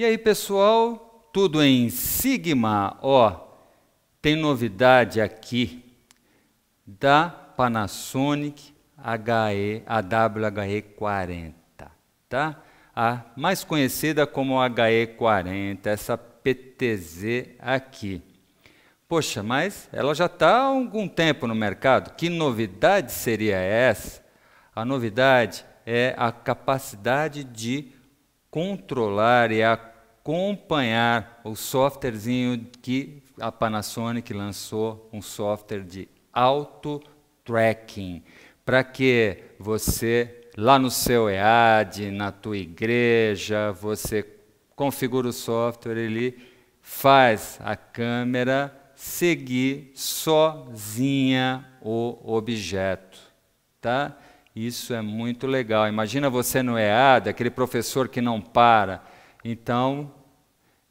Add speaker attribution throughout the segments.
Speaker 1: E aí, pessoal, tudo em Sigma, ó, tem novidade aqui da Panasonic HE, a WHE40, tá? A mais conhecida como HE40, essa PTZ aqui. Poxa, mas ela já está há algum tempo no mercado. Que novidade seria essa? A novidade é a capacidade de controlar e a acompanhar o softwarezinho que a Panasonic lançou, um software de auto tracking, para que você lá no seu EAD, na tua igreja, você configura o software, ele faz a câmera seguir sozinha o objeto, tá? Isso é muito legal. Imagina você no EAD, aquele professor que não para. Então,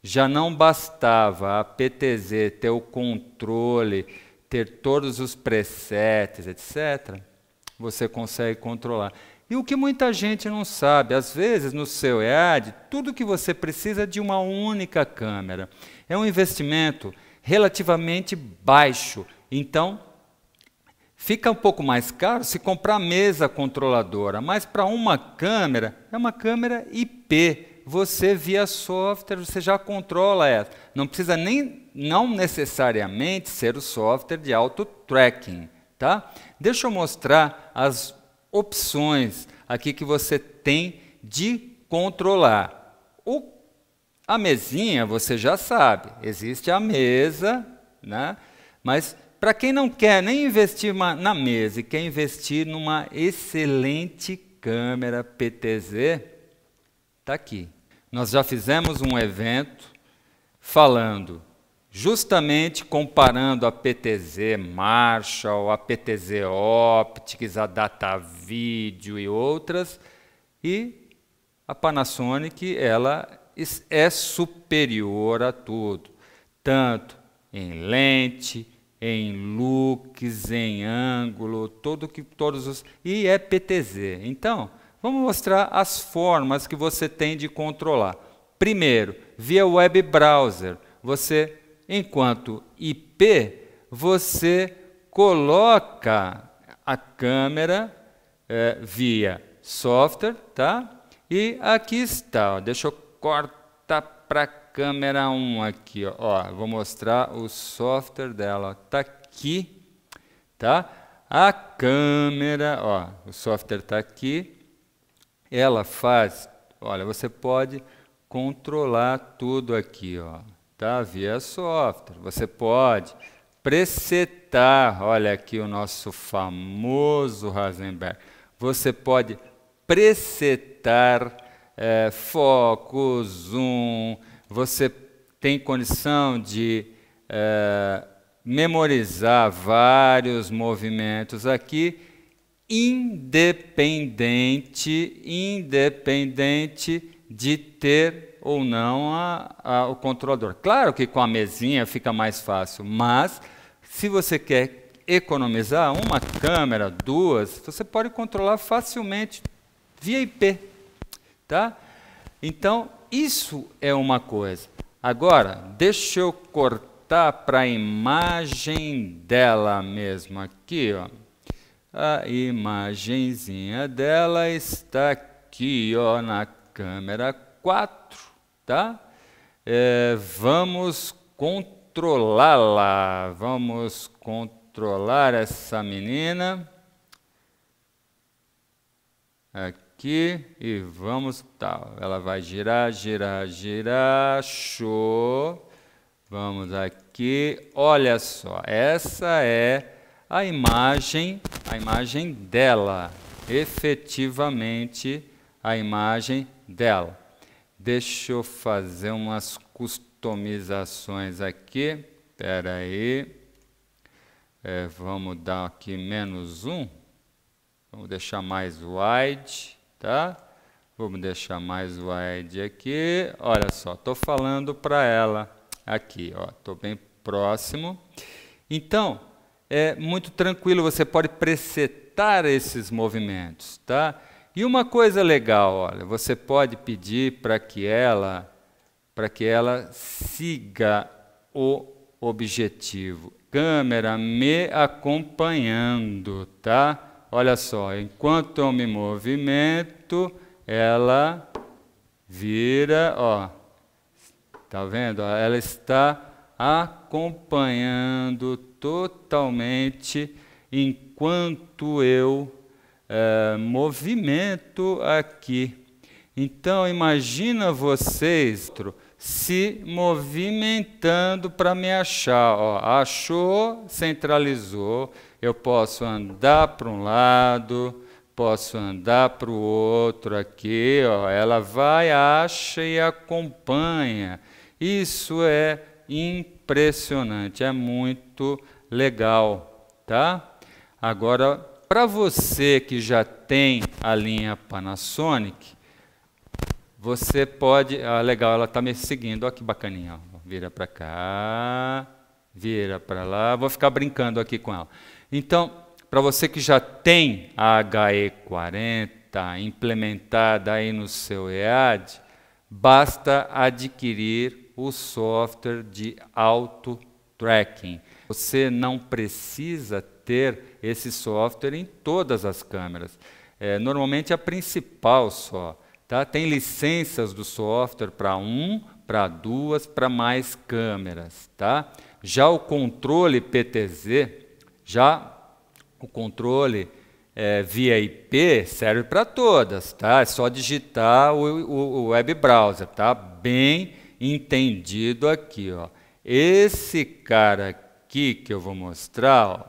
Speaker 1: já não bastava a PTZ ter o controle, ter todos os presets, etc. Você consegue controlar. E o que muita gente não sabe, às vezes no seu EAD, tudo que você precisa é de uma única câmera. É um investimento relativamente baixo. Então, Fica um pouco mais caro se comprar mesa controladora, mas para uma câmera, é uma câmera IP você via software, você já controla ela. Não precisa nem, não necessariamente ser o software de auto-tracking, tá? Deixa eu mostrar as opções aqui que você tem de controlar. O, a mesinha, você já sabe, existe a mesa, né? mas para quem não quer nem investir na mesa e quer investir numa excelente câmera PTZ, está aqui. Nós já fizemos um evento falando, justamente comparando a PTZ Marshall, a PTZ Optics, a DataVideo e outras, e a Panasonic ela é superior a tudo, tanto em lente, em looks, em ângulo, todo que todos os e é PTZ. Então, Vamos mostrar as formas que você tem de controlar. Primeiro, via web browser, você, enquanto IP, você coloca a câmera é, via software, tá? E aqui está, ó, deixa eu cortar para a câmera 1 aqui, ó, ó, vou mostrar o software dela, está aqui, tá? A câmera, ó, o software está aqui, ela faz, olha, você pode controlar tudo aqui, ó, tá? Via software. Você pode presetar, olha aqui o nosso famoso Rasenberg. Você pode presetar é, foco, zoom. Você tem condição de é, memorizar vários movimentos aqui independente, independente de ter ou não a, a, o controlador. Claro que com a mesinha fica mais fácil, mas se você quer economizar uma câmera, duas, você pode controlar facilmente via IP, tá? Então isso é uma coisa. Agora deixa eu cortar para a imagem dela mesma aqui, ó. A imagenzinha dela está aqui, ó, na câmera 4, tá? É, vamos controlá-la, vamos controlar essa menina. Aqui e vamos, tá, ela vai girar, girar, girar, show. Vamos aqui, olha só, essa é a imagem, a imagem dela, efetivamente a imagem dela. Deixa eu fazer umas customizações aqui. Espera aí. É, vamos dar aqui menos um. Vamos deixar mais wide, tá? Vamos deixar mais wide aqui. Olha só, estou falando para ela aqui, ó. Estou bem próximo. Então, é muito tranquilo, você pode precetar esses movimentos, tá? E uma coisa legal, olha, você pode pedir para que ela para que ela siga o objetivo. Câmera me acompanhando, tá? Olha só, enquanto eu me movimento, ela vira, ó. Tá vendo? Ela está acompanhando totalmente enquanto eu é, movimento aqui. Então imagina vocês se movimentando para me achar. Ó, achou, centralizou. Eu posso andar para um lado, posso andar para o outro aqui. Ó, ela vai, acha e acompanha. Isso é impressionante, é muito legal, tá? Agora, para você que já tem a linha Panasonic, você pode. Ah, legal, ela está me seguindo. Olha que bacaninha. Ó. Vira para cá, vira para lá. Vou ficar brincando aqui com ela. Então, para você que já tem a HE40 implementada aí no seu EAD, basta adquirir o software de auto-tracking. Você não precisa ter esse software em todas as câmeras. É, normalmente a principal só. Tá? Tem licenças do software para um, para duas, para mais câmeras. Tá? Já o controle PTZ, já o controle é, via IP serve para todas, tá? É só digitar o, o, o web browser, tá? Bem entendido aqui, ó. Esse cara aqui que eu vou mostrar, ó,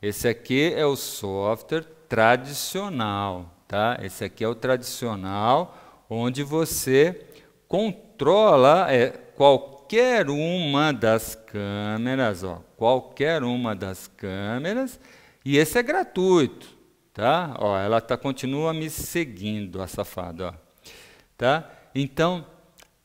Speaker 1: esse aqui é o software tradicional, tá? Esse aqui é o tradicional, onde você controla é, qualquer uma das câmeras, ó, qualquer uma das câmeras, e esse é gratuito, tá? Ó, ela tá continua me seguindo, a safada, ó, tá? Então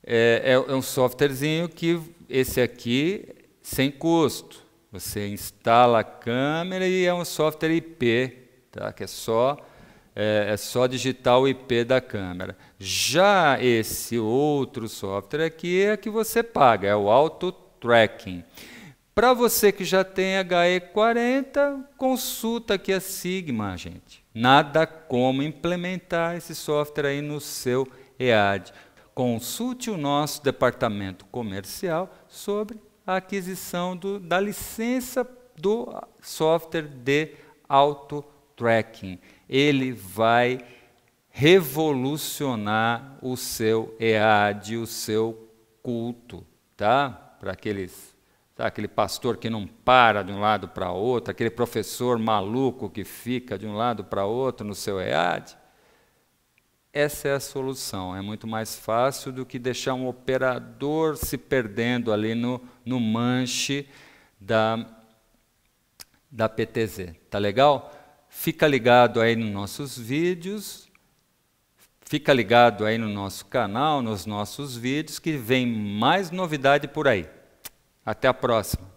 Speaker 1: é, é, é um softwarezinho que esse aqui sem custo. Você instala a câmera e é um software IP, tá? que é só, é, é só digitar o IP da câmera. Já esse outro software aqui é que você paga, é o Auto Tracking. Para você que já tem HE40, consulta aqui a Sigma, gente. Nada como implementar esse software aí no seu EAD. Consulte o nosso departamento comercial sobre a aquisição do, da licença do software de auto-tracking. Ele vai revolucionar o seu EAD, o seu culto, tá? Para aqueles, tá? aquele pastor que não para de um lado para outro, aquele professor maluco que fica de um lado para outro no seu EAD. Essa é a solução. É muito mais fácil do que deixar um operador se perdendo ali no, no manche da, da PTZ. Tá legal? Fica ligado aí nos nossos vídeos, fica ligado aí no nosso canal, nos nossos vídeos, que vem mais novidade por aí. Até a próxima!